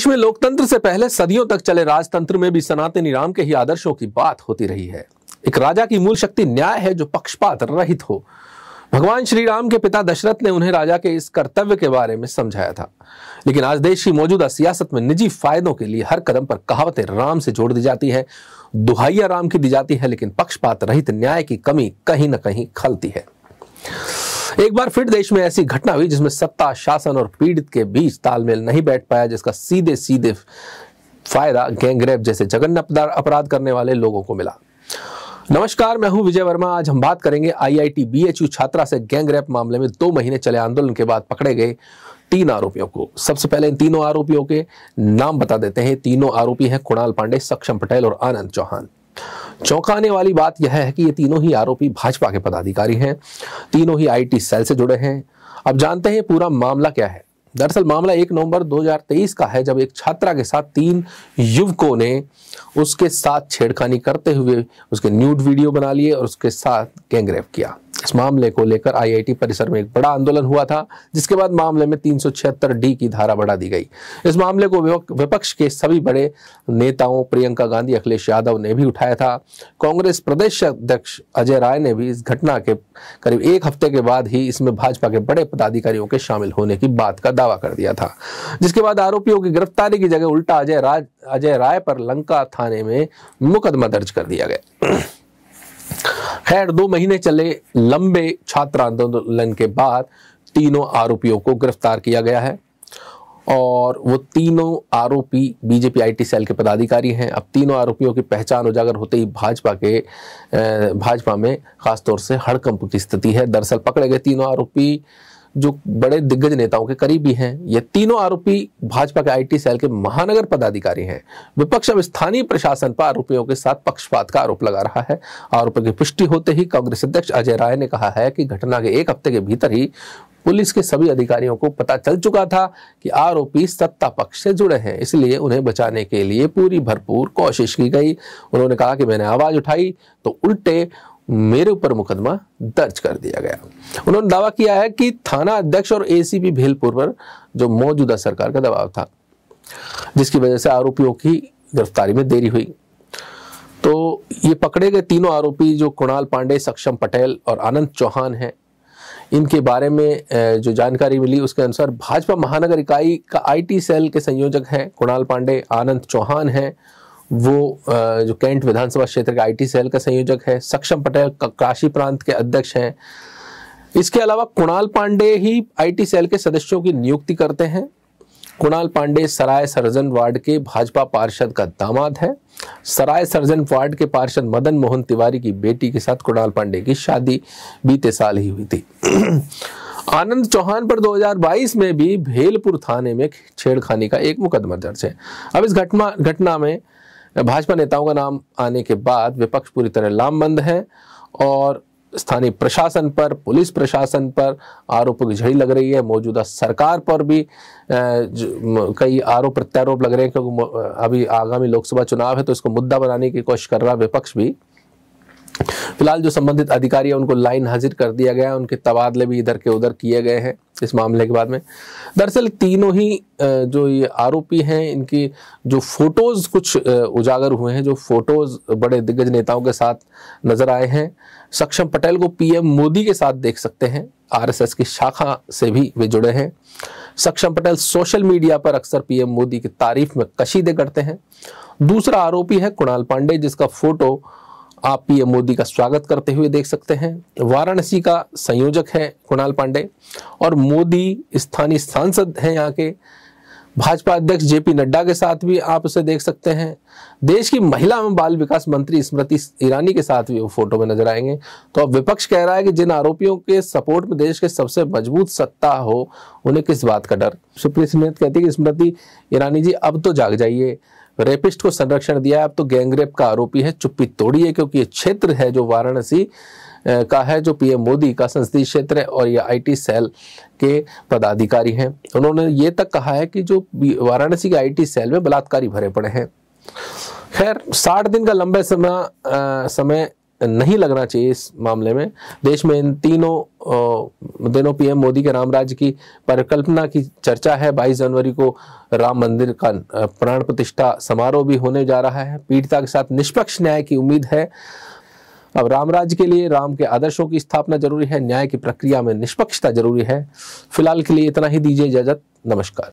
देश में लोकतंत्र से पहले सदियों तक चले राजतंत्र में भी सनातनी राम के ही आदर्शों की बात होती रही है एक राजा की मूल शक्ति न्याय है जो पक्षपात रहित हो भगवान श्री राम के पिता दशरथ ने उन्हें राजा के इस कर्तव्य के बारे में समझाया था लेकिन आज देश की मौजूदा सियासत में निजी फायदों के लिए हर कदम पर कहावतें राम से जोड़ दी जाती है दुहाइया राम की दी जाती है लेकिन पक्षपात रहित न्याय की कमी कहीं ना कहीं खलती है एक बार फिर देश में ऐसी घटना हुई जिसमें सत्ता शासन और पीड़ित के बीच तालमेल नहीं बैठ पाया जिसका सीधे सीधे फायदा गैंगरेप जैसे जघन्य अपराध करने वाले लोगों को मिला नमस्कार मैं हूं विजय वर्मा आज हम बात करेंगे आईआईटी बीएचयू छात्रा से गैंगरेप मामले में दो महीने चले आंदोलन के बाद पकड़े गए तीन आरोपियों को सबसे पहले इन तीनों आरोपियों के नाम बता देते हैं तीनों आरोपी हैं कुणाल पांडे सक्षम पटेल और आनंद चौहान चौंकाने वाली बात यह है कि ये तीनों ही आरोपी भाजपा के पदाधिकारी हैं तीनों ही आईटी सेल से जुड़े हैं अब जानते हैं पूरा मामला क्या है दरअसल मामला एक नवंबर 2023 का है जब एक छात्रा के साथ तीन युवकों ने उसके साथ छेड़खानी करते हुए उसके न्यूड वीडियो बना लिए और उसके साथ गैंगरेप किया इस मामले को लेकर आईआईटी परिसर में एक बड़ा आंदोलन हुआ था जिसके बाद मामले में तीन डी की धारा बढ़ा दी गई इस मामले को विपक्ष के सभी बड़े नेताओं प्रियंका गांधी अखिलेश यादव ने भी उठाया था कांग्रेस प्रदेश अध्यक्ष अजय राय ने भी इस घटना के करीब एक हफ्ते के बाद ही इसमें भाजपा के बड़े पदाधिकारियों के शामिल होने की बात का दावा कर दिया था जिसके बाद आरोपियों की गिरफ्तारी की जगह उल्टा अजय राय अजय राय पर लंका थाने में मुकदमा दर्ज कर दिया गया खैर दो महीने चले लंबे छात्र आंदोलन के बाद तीनों आरोपियों को गिरफ्तार किया गया है और वो तीनों आरोपी बीजेपी आईटी सेल के पदाधिकारी हैं अब तीनों आरोपियों की पहचान उजागर होते ही भाजपा के भाजपा में खासतौर से हड़कंप की स्थिति है दरअसल पकड़े गए तीनों आरोपी जो बड़े दिग्गज नेताओं के करीबी हैं ये तीनों आरोपी भाजपा के आईटी सेल के महानगर पदाधिकारी हैं विपक्ष अब स्थानीय प्रशासन पर आरोपियों के साथ पक्षपात का आरोप लगा रहा है आरोपों की पुष्टि होते ही कांग्रेस अध्यक्ष अजय राय ने कहा है कि घटना के एक हफ्ते के भीतर ही पुलिस के सभी अधिकारियों को पता चल चुका था कि आरोपी सत्ता पक्ष से जुड़े हैं इसलिए उन्हें बचाने के लिए पूरी भरपूर कोशिश की गई उन्होंने कहा कि मैंने आवाज उठाई तो उल्टे मेरे ऊपर मुकदमा दर्ज कर दिया गया उन्होंने दावा किया है कि थाना अध्यक्ष और एसीपी भेलपुर पर जो मौजूदा सरकार का दबाव था जिसकी वजह से आरोपियों की गिरफ्तारी में देरी हुई तो ये पकड़े गए तीनों आरोपी जो कुणाल पांडे सक्षम पटेल और आनंद चौहान हैं इनके बारे में जो जानकारी मिली उसके अनुसार भाजपा महानगर इकाई का आईटी सेल के संयोजक हैं कुणाल पांडे आनंद चौहान हैं वो जो कैंट विधानसभा क्षेत्र का आईटी सेल का संयोजक है सक्षम पटेल काशी प्रांत के अध्यक्ष हैं इसके अलावा कुणाल पांडे ही आईटी सेल के सदस्यों की नियुक्ति करते हैं कुणाल पांडे सराय सर्जन वार्ड के भाजपा पार्षद का दामाद है सराय सर्जन वार्ड के पार्षद मदन मोहन तिवारी की बेटी के साथ कुणाल पांडे की शादी बीते साल ही हुई थी आनंद चौहान पर 2022 में भी भेलपुर थाने में छेड़खानी का एक मुकदमा दर्ज है अब इस घटना घटना में भाजपा नेताओं का नाम आने के बाद विपक्ष पूरी तरह लामबंद है और स्थानीय प्रशासन पर पुलिस प्रशासन पर आरोपों की झड़ी लग रही है मौजूदा सरकार पर भी कई आरोप प्रत्यारोप लग रहे हैं क्योंकि अभी आगामी लोकसभा चुनाव है तो इसको मुद्दा बनाने की कोशिश कर रहा विपक्ष भी फिलहाल जो संबंधित अधिकारी है उनको लाइन हाजिर कर दिया गया है उनके तबादले भी इधर के उधर किए गए हैं इस मामले के बाद में दरअसल तीनों ही जो ये आरोपी हैं इनकी जो फोटोज़ कुछ उजागर हुए हैं जो फोटोज़ बड़े दिग्गज नेताओं के साथ नज़र आए हैं सक्षम पटेल को पीएम मोदी के साथ देख सकते हैं आरएसएस की शाखा से भी वे जुड़े हैं सक्षम पटेल सोशल मीडिया पर अक्सर पीएम मोदी की तारीफ में कशीदे करते हैं दूसरा आरोपी है कुणाल पांडे जिसका फोटो आप पीएम मोदी का स्वागत करते हुए देख सकते हैं वाराणसी का संयोजक है कुणाल पांडे और मोदी स्थानीय सांसद हैं यहाँ के भाजपा अध्यक्ष जेपी नड्डा के साथ भी आप उसे देख सकते हैं देश की महिला एवं बाल विकास मंत्री स्मृति ईरानी के साथ भी वो फोटो में नजर आएंगे तो अब विपक्ष कह रहा है कि जिन आरोपियों के सपोर्ट में देश के सबसे मजबूत सत्ता हो उन्हें किस बात का डर सुप्रीत सिंह कहती है कि स्मृति ईरानी जी अब तो जाग जाइए रेपिस्ट को संरक्षण दिया अब तो गैंगरेप का आरोपी है चुप्पी तोड़ी है क्योंकि ये क्षेत्र है जो वाराणसी का है जो पीएम मोदी का संसदीय क्षेत्र है और ये आईटी सेल के पदाधिकारी हैं उन्होंने ये तक कहा है कि जो वाराणसी के आईटी सेल में बलात्कारी भरे पड़े हैं खैर साठ दिन का लंबे समय समय नहीं लगना चाहिए इस मामले में देश में इन तीनों दिनों पीएम मोदी के राम राज्य की परिकल्पना की चर्चा है 22 जनवरी को राम मंदिर का प्राण प्रतिष्ठा समारोह भी होने जा रहा है पीड़िता के साथ निष्पक्ष न्याय की उम्मीद है अब राम राज्य के लिए राम के आदर्शों की स्थापना जरूरी है न्याय की प्रक्रिया में निष्पक्षता जरूरी है फिलहाल के लिए इतना ही दीजिए इजाजत नमस्कार